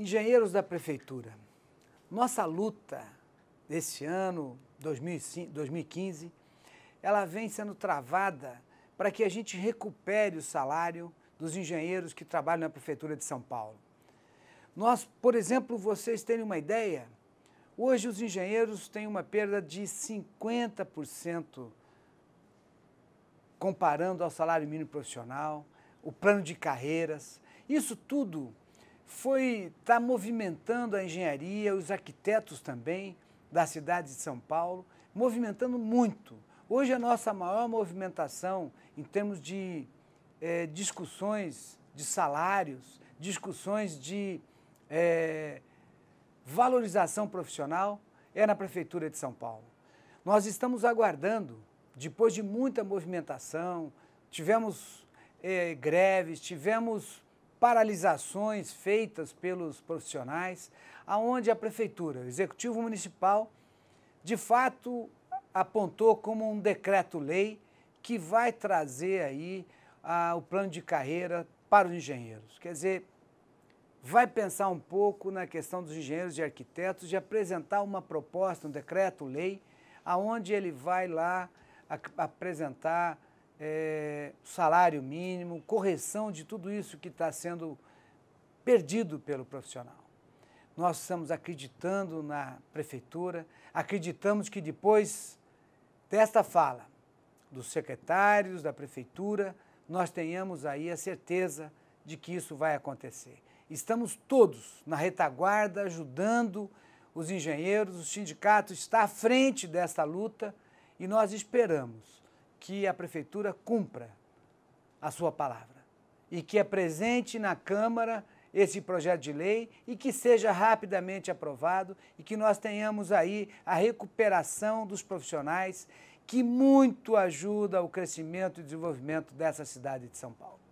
Engenheiros da Prefeitura, nossa luta deste ano, 2015, ela vem sendo travada para que a gente recupere o salário dos engenheiros que trabalham na Prefeitura de São Paulo. Nós, por exemplo, vocês terem uma ideia, hoje os engenheiros têm uma perda de 50% comparando ao salário mínimo profissional, o plano de carreiras. Isso tudo foi está movimentando a engenharia, os arquitetos também da cidade de São Paulo, movimentando muito. Hoje a nossa maior movimentação em termos de é, discussões de salários, discussões de é, valorização profissional é na Prefeitura de São Paulo. Nós estamos aguardando, depois de muita movimentação, tivemos é, greves, tivemos paralisações feitas pelos profissionais, aonde a prefeitura, o executivo municipal, de fato apontou como um decreto-lei que vai trazer aí ah, o plano de carreira para os engenheiros. Quer dizer, vai pensar um pouco na questão dos engenheiros e arquitetos de apresentar uma proposta, um decreto-lei, aonde ele vai lá apresentar é, salário mínimo, correção de tudo isso que está sendo perdido pelo profissional. Nós estamos acreditando na prefeitura, acreditamos que depois desta fala dos secretários, da prefeitura, nós tenhamos aí a certeza de que isso vai acontecer. Estamos todos na retaguarda ajudando os engenheiros, o sindicato está à frente desta luta e nós esperamos que a prefeitura cumpra a sua palavra e que apresente é na Câmara esse projeto de lei e que seja rapidamente aprovado e que nós tenhamos aí a recuperação dos profissionais que muito ajuda o crescimento e desenvolvimento dessa cidade de São Paulo.